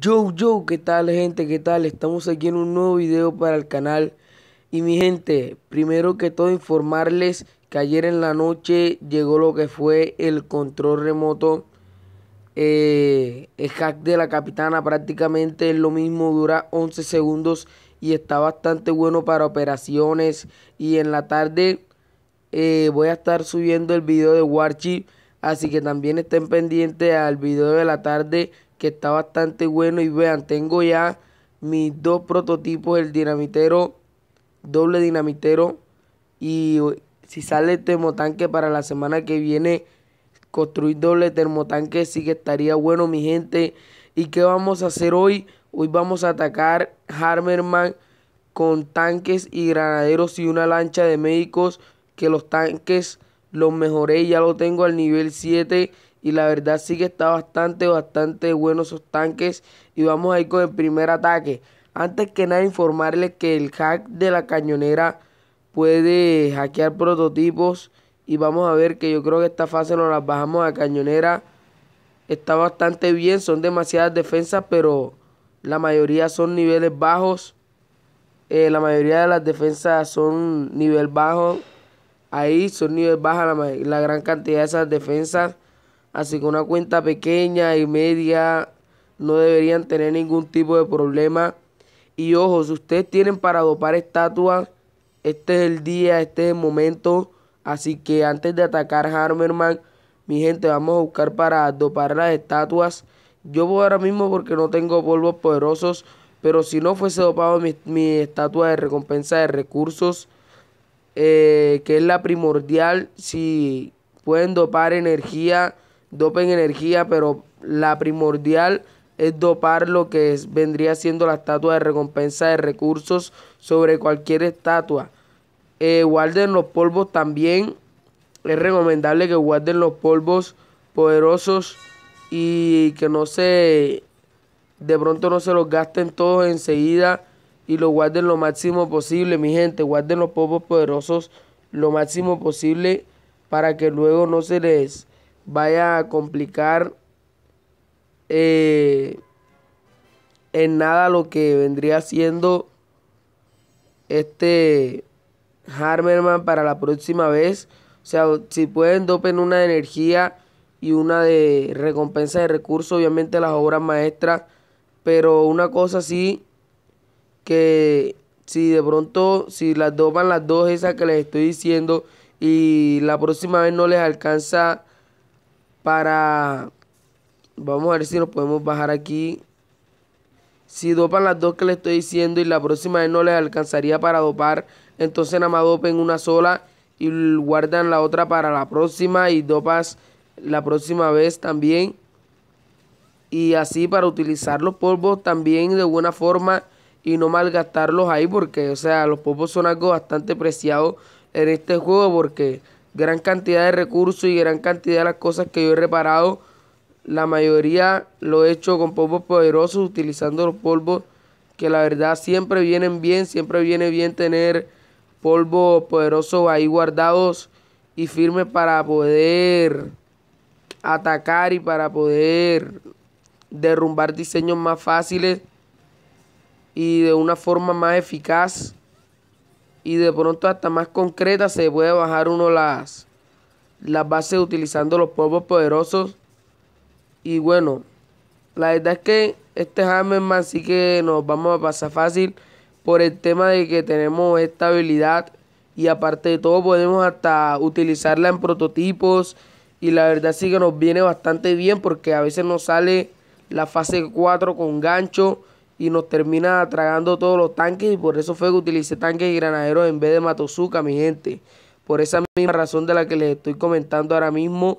Yo, yo, ¿qué tal gente? ¿Qué tal? Estamos aquí en un nuevo video para el canal. Y mi gente, primero que todo informarles que ayer en la noche llegó lo que fue el control remoto. Eh, el hack de la capitana prácticamente es lo mismo, dura 11 segundos y está bastante bueno para operaciones. Y en la tarde eh, voy a estar subiendo el video de Warchi. Así que también estén pendientes al video de la tarde que está bastante bueno. Y vean, tengo ya mis dos prototipos, el dinamitero, doble dinamitero. Y si sale el termotanque para la semana que viene, construir doble termotanque sí que estaría bueno, mi gente. ¿Y qué vamos a hacer hoy? Hoy vamos a atacar Harmerman con tanques y granaderos y una lancha de médicos. Que los tanques los mejoré, ya lo tengo al nivel 7 y la verdad sí que está bastante, bastante bueno esos tanques. Y vamos a ir con el primer ataque. Antes que nada informarles que el hack de la cañonera puede hackear prototipos. Y vamos a ver que yo creo que esta fase nos la bajamos a cañonera. Está bastante bien, son demasiadas defensas, pero la mayoría son niveles bajos. Eh, la mayoría de las defensas son nivel bajo. Ahí son nivel baja la gran cantidad de esas defensas. Así que una cuenta pequeña y media no deberían tener ningún tipo de problema. Y ojo, si ustedes tienen para dopar estatuas, este es el día, este es el momento. Así que antes de atacar Hammerman, mi gente, vamos a buscar para dopar las estatuas. Yo voy ahora mismo porque no tengo polvos poderosos, pero si no fuese dopado mi, estatua de recompensa de recursos, eh, que es la primordial, si pueden dopar energía dopen energía, pero la primordial es dopar lo que vendría siendo la estatua de recompensa de recursos sobre cualquier estatua. Eh, guarden los polvos también. Es recomendable que guarden los polvos poderosos y que no se, de pronto no se los gasten todos enseguida y los guarden lo máximo posible, mi gente. Guarden los polvos poderosos lo máximo posible para que luego no se les vaya a complicar eh, en nada lo que vendría siendo este Harmerman para la próxima vez. O sea, si pueden, dopen una de energía y una de recompensa de recursos, obviamente las obras maestras. Pero una cosa sí, que si de pronto, si las dopan las dos, esas que les estoy diciendo, y la próxima vez no les alcanza para, vamos a ver si nos podemos bajar aquí. Si dopan las dos que le estoy diciendo y la próxima vez no les alcanzaría para dopar, entonces nada más dopen una sola y guardan la otra para la próxima y dopas la próxima vez también. Y así para utilizar los polvos también de buena forma y no malgastarlos ahí porque, o sea, los polvos son algo bastante preciado en este juego porque gran cantidad de recursos y gran cantidad de las cosas que yo he reparado, la mayoría lo he hecho con polvos poderosos, utilizando los polvos que la verdad siempre vienen bien, siempre viene bien tener polvos poderosos ahí guardados y firmes para poder atacar y para poder derrumbar diseños más fáciles y de una forma más eficaz y de pronto hasta más concreta se puede bajar uno las, las bases utilizando los polvos poderosos. Y bueno, la verdad es que este Hammerman sí que nos vamos a pasar fácil por el tema de que tenemos esta habilidad y aparte de todo podemos hasta utilizarla en prototipos y la verdad sí que nos viene bastante bien porque a veces nos sale la fase 4 con gancho y nos termina tragando todos los tanques y por eso fue que utilicé tanques y granaderos en vez de Matosuka, mi gente. Por esa misma razón de la que les estoy comentando ahora mismo.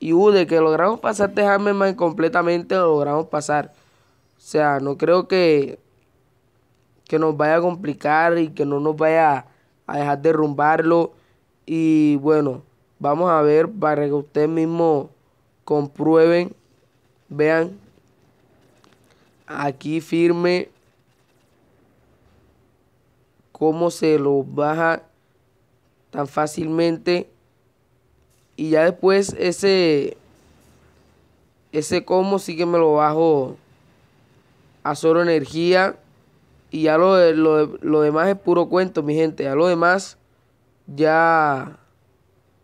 Y ude de que logramos pasar este Hammerman completamente, lo logramos pasar. O sea, no creo que, que nos vaya a complicar y que no nos vaya a dejar derrumbarlo. Y bueno, vamos a ver para que ustedes mismos comprueben, vean aquí firme cómo se lo baja tan fácilmente. Y ya después ese, ese cómo sí que me lo bajo a solo energía. Y ya lo, demás es puro cuento, mi gente. Ya lo demás ya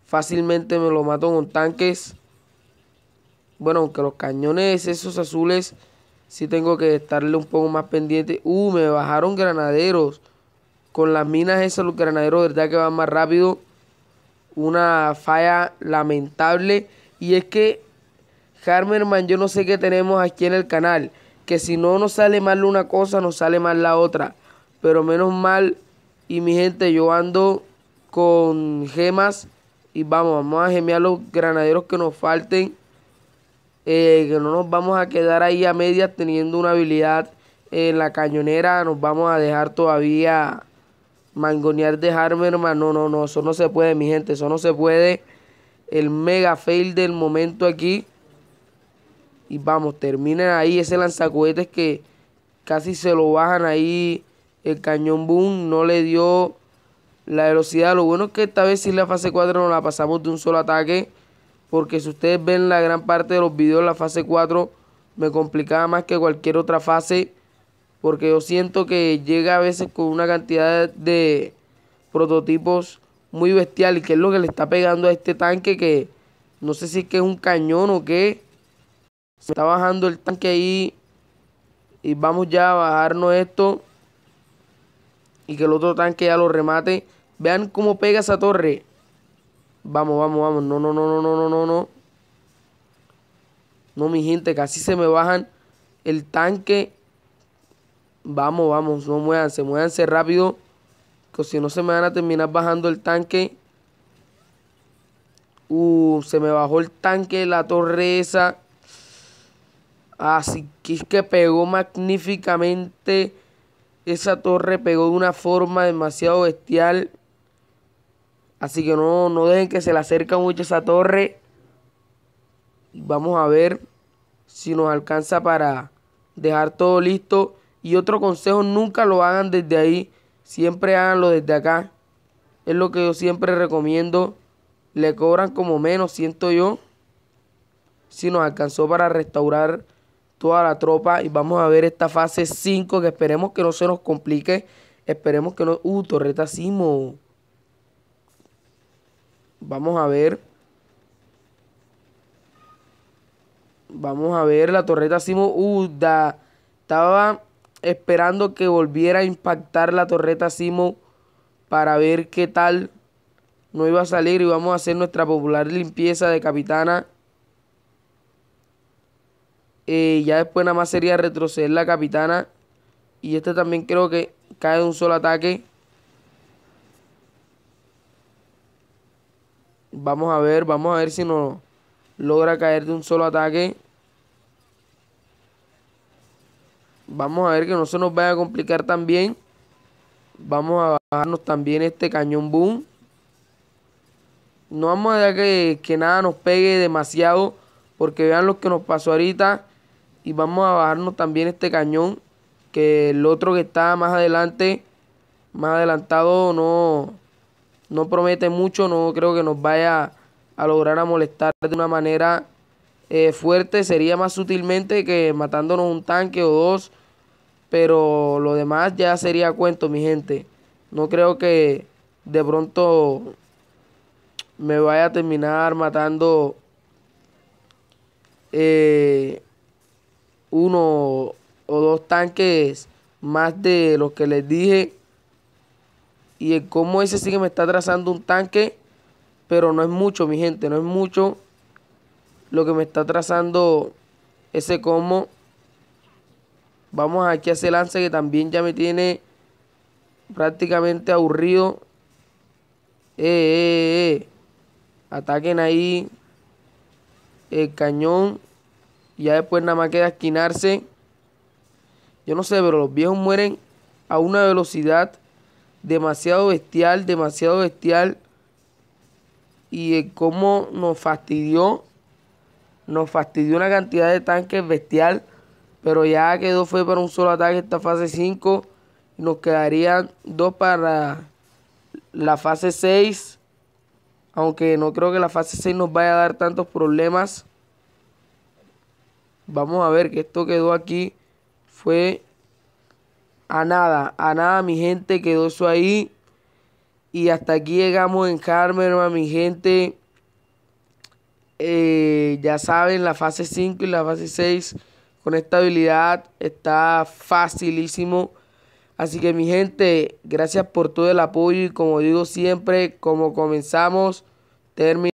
fácilmente me lo mato con tanques. Bueno, aunque los cañones esos azules si tengo que estarle un poco más pendiente. Uh, me bajaron granaderos. Con las minas esos los granaderos, verdad que van más rápido. Una falla lamentable. Y es que, Harmerman, yo no sé qué tenemos aquí en el canal. Que si no nos sale mal una cosa, nos sale mal la otra. Pero menos mal. Y mi gente, yo ando con gemas. Y vamos, vamos a gemear los granaderos que nos falten. Eh, que no nos vamos a quedar ahí a medias teniendo una habilidad en la cañonera, nos vamos a dejar todavía mangonear de hermano no, no, no, eso no se puede, mi gente, eso no se puede. El mega fail del momento aquí. Y vamos, termina ahí ese lanzacohetes que casi se lo bajan ahí. El cañón boom no le dio la velocidad. Lo bueno es que esta vez si la fase 4 no la pasamos de un solo ataque. Porque si ustedes ven la gran parte de los videos, la fase 4 me complicaba más que cualquier otra fase. Porque yo siento que llega a veces con una cantidad de prototipos muy bestial. Y que es lo que le está pegando a este tanque que no sé si es que es un cañón o qué. Se está bajando el tanque ahí. Y vamos ya a bajarnos esto. Y que el otro tanque ya lo remate. Vean cómo pega esa torre. Vamos, vamos, vamos. No, no, no, no, no, no, no, no. No, mi gente, casi se me bajan el tanque. Vamos, vamos, no muévanse, muévanse rápido. Que si no se me van a terminar bajando el tanque. Uh, se me bajó el tanque, la torre esa. Así que es que pegó magníficamente. Esa torre pegó de una forma demasiado bestial. Así que no, no dejen que se le acerca mucho esa torre. vamos a ver si nos alcanza para dejar todo listo. Y otro consejo, nunca lo hagan desde ahí. Siempre háganlo desde acá. Es lo que yo siempre recomiendo. Le cobran como menos, siento yo. Si nos alcanzó para restaurar toda la tropa. Y vamos a ver esta fase 5 que esperemos que no se nos complique. Esperemos que no... Uh, torreta Simo. Vamos a ver. Vamos a ver la torreta Simo. Uh, Estaba esperando que volviera a impactar la torreta Simo para ver qué tal no iba a salir y vamos a hacer nuestra popular limpieza de capitana. Eh, ya después nada más sería retroceder la capitana. Y este también creo que cae de un solo ataque. Vamos a ver, vamos a ver si nos logra caer de un solo ataque. Vamos a ver que no se nos vaya a complicar también. Vamos a bajarnos también este cañón boom. No vamos a dejar que, nada nos pegue demasiado. Porque vean lo que nos pasó ahorita. Y vamos a bajarnos también este cañón. Que el otro que está más adelante. Más adelantado no, no promete mucho, no creo que nos vaya a lograr a molestar de una manera eh, fuerte, sería más sutilmente que matándonos un tanque o dos, pero lo demás ya sería cuento, mi gente. No creo que de pronto me vaya a terminar matando eh, uno o dos tanques más de los que les dije y el cómo ese sí que me está trazando un tanque, pero no es mucho, mi gente, no es mucho lo que me está trazando ese como. Vamos aquí a ese lance que también ya me tiene prácticamente aburrido. Eh, eh, eh, eh. Ataquen ahí el cañón. Ya después nada más queda esquinarse. Yo no sé, pero los viejos mueren a una velocidad demasiado bestial, demasiado bestial. Y como nos fastidió, nos fastidió una cantidad de tanques bestial, pero ya quedó fue para un solo ataque esta fase 5. Nos quedarían dos para la fase 6. Aunque no creo que la fase 6 nos vaya a dar tantos problemas. Vamos a ver que esto quedó aquí. Fue a nada, a nada, mi gente, quedó eso ahí. Y hasta aquí llegamos en Carmen, mi gente. Eh, ya saben, la fase 5 y la fase 6 con esta habilidad está facilísimo. Así que mi gente, gracias por todo el apoyo y como digo siempre, como comenzamos, terminamos.